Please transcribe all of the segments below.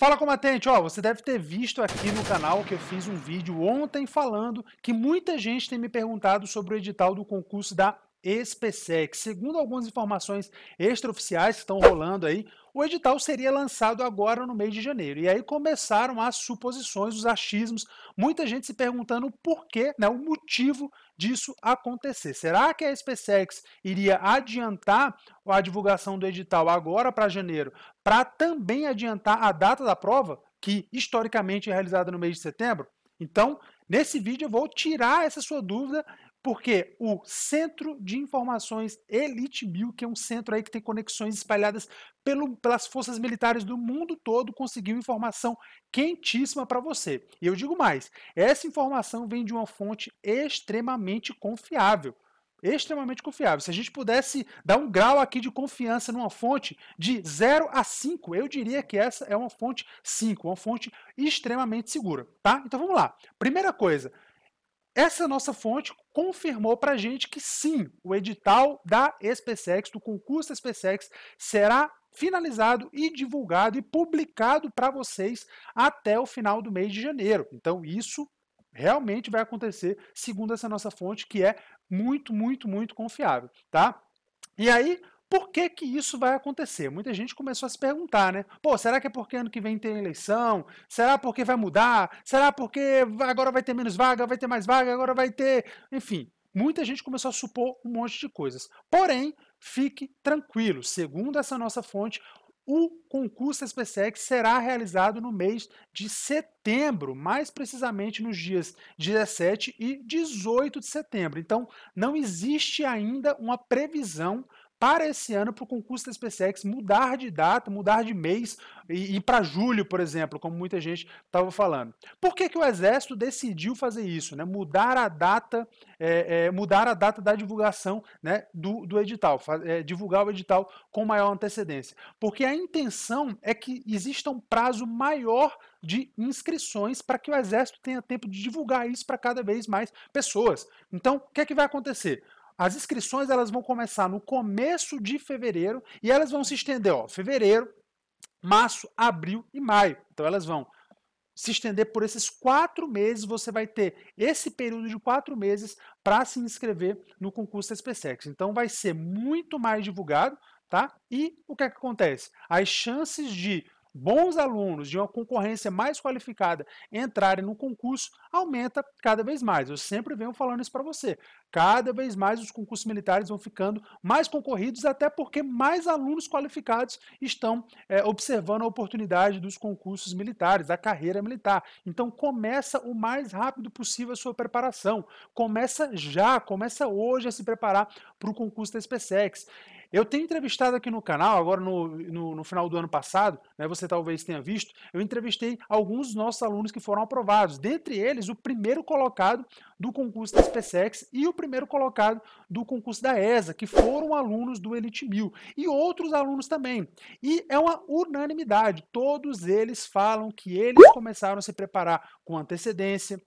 Fala combatente, ó, você deve ter visto aqui no canal que eu fiz um vídeo ontem falando que muita gente tem me perguntado sobre o edital do concurso da SPSEC. Segundo algumas informações extraoficiais que estão rolando aí, o edital seria lançado agora no mês de janeiro. E aí começaram as suposições, os achismos, muita gente se perguntando por que, né, o motivo disso acontecer. Será que a SPSEX iria adiantar a divulgação do edital agora para janeiro, para também adiantar a data da prova, que historicamente é realizada no mês de setembro? Então, nesse vídeo eu vou tirar essa sua dúvida, porque o Centro de Informações Elite Mil, que é um centro aí que tem conexões espalhadas pelo, pelas forças militares do mundo todo, conseguiu informação quentíssima para você. E eu digo mais, essa informação vem de uma fonte extremamente confiável extremamente confiável. Se a gente pudesse dar um grau aqui de confiança numa fonte de 0 a 5, eu diria que essa é uma fonte 5, uma fonte extremamente segura, tá? Então vamos lá. Primeira coisa, essa nossa fonte confirmou para a gente que sim, o edital da SpaceX, do concurso SpaceX, será finalizado e divulgado e publicado para vocês até o final do mês de janeiro. Então isso realmente vai acontecer, segundo essa nossa fonte, que é muito, muito, muito confiável, tá? E aí, por que, que isso vai acontecer? Muita gente começou a se perguntar, né? Pô, será que é porque ano que vem tem eleição? Será porque vai mudar? Será porque agora vai ter menos vaga, vai ter mais vaga, agora vai ter. Enfim, muita gente começou a supor um monte de coisas. Porém, fique tranquilo, segundo essa nossa fonte, o concurso SPSEC será realizado no mês de setembro, mais precisamente nos dias 17 e 18 de setembro. Então, não existe ainda uma previsão para esse ano para o concurso da SpaceX mudar de data, mudar de mês e ir para julho, por exemplo, como muita gente estava falando. Por que, que o Exército decidiu fazer isso, né? Mudar a data, é, é, mudar a data da divulgação né, do, do edital, é, divulgar o edital com maior antecedência. Porque a intenção é que exista um prazo maior de inscrições para que o Exército tenha tempo de divulgar isso para cada vez mais pessoas. Então, o que é que vai acontecer? As inscrições elas vão começar no começo de fevereiro e elas vão se estender, ó, fevereiro, março, abril e maio. Então elas vão se estender por esses quatro meses, você vai ter esse período de quatro meses para se inscrever no concurso da Então vai ser muito mais divulgado, tá? E o que, é que acontece? As chances de bons alunos de uma concorrência mais qualificada entrarem no concurso aumenta cada vez mais. Eu sempre venho falando isso para você. Cada vez mais os concursos militares vão ficando mais concorridos, até porque mais alunos qualificados estão é, observando a oportunidade dos concursos militares, da carreira militar. Então começa o mais rápido possível a sua preparação. Começa já, começa hoje a se preparar para o concurso da SpaceX. Eu tenho entrevistado aqui no canal, agora no, no, no final do ano passado, né, você talvez tenha visto, eu entrevistei alguns dos nossos alunos que foram aprovados, dentre eles o primeiro colocado do concurso da SpaceX e o primeiro colocado do concurso da ESA, que foram alunos do Elite 1000 e outros alunos também. E é uma unanimidade, todos eles falam que eles começaram a se preparar com antecedência,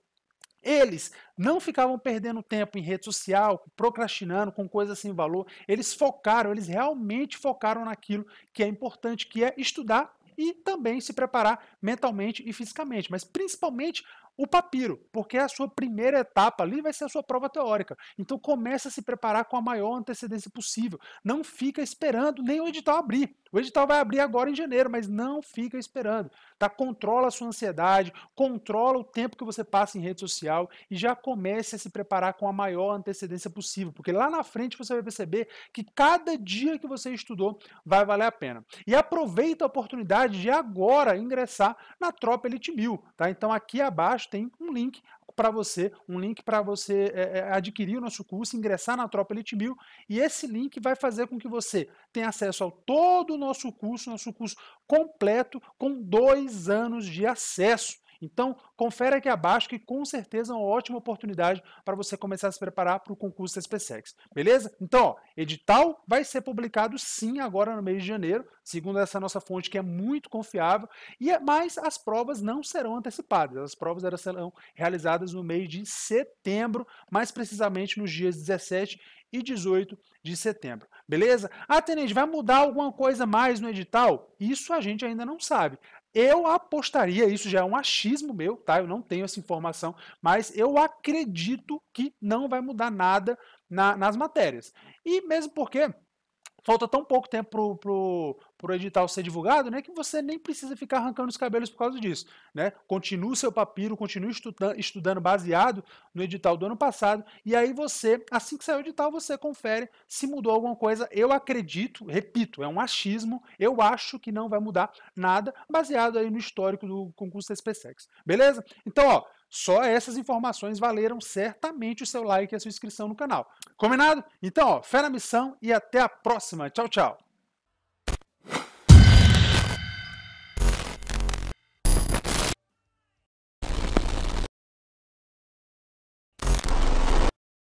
eles não ficavam perdendo tempo em rede social, procrastinando com coisas sem valor. Eles focaram, eles realmente focaram naquilo que é importante, que é estudar e também se preparar mentalmente e fisicamente, mas principalmente o papiro, porque a sua primeira etapa ali vai ser a sua prova teórica. Então começa a se preparar com a maior antecedência possível. Não fica esperando nem o edital abrir. O edital vai abrir agora em janeiro, mas não fica esperando. Tá? Controla a sua ansiedade, controla o tempo que você passa em rede social e já comece a se preparar com a maior antecedência possível, porque lá na frente você vai perceber que cada dia que você estudou vai valer a pena. E aproveita a oportunidade de agora ingressar na Tropa Elite 1000. Tá? Então aqui abaixo tem um link para você, um link para você é, é, adquirir o nosso curso, ingressar na Tropa Elite Mil, e esse link vai fazer com que você tenha acesso ao todo o nosso curso, nosso curso completo, com dois anos de acesso. Então, confere aqui abaixo que com certeza é uma ótima oportunidade para você começar a se preparar para o concurso da SpaceX, beleza? Então, ó, edital vai ser publicado sim agora no mês de janeiro, segundo essa nossa fonte que é muito confiável, e é, mas as provas não serão antecipadas, as provas serão realizadas no mês de setembro, mais precisamente nos dias 17 e 18 de setembro. Beleza? Ah, tenente, vai mudar alguma coisa mais no edital? Isso a gente ainda não sabe. Eu apostaria, isso já é um achismo meu, tá? Eu não tenho essa informação, mas eu acredito que não vai mudar nada na, nas matérias. E mesmo porque falta tão pouco tempo pro, pro, para o edital ser divulgado, né, que você nem precisa ficar arrancando os cabelos por causa disso. Né? Continue o seu papiro, continue estudando, baseado no edital do ano passado, e aí você, assim que sair o edital, você confere se mudou alguma coisa. Eu acredito, repito, é um achismo, eu acho que não vai mudar nada, baseado aí no histórico do concurso da SpaceX. Beleza? Então, ó, só essas informações valeram certamente o seu like e a sua inscrição no canal. Combinado? Então, ó, fé na missão e até a próxima. Tchau, tchau.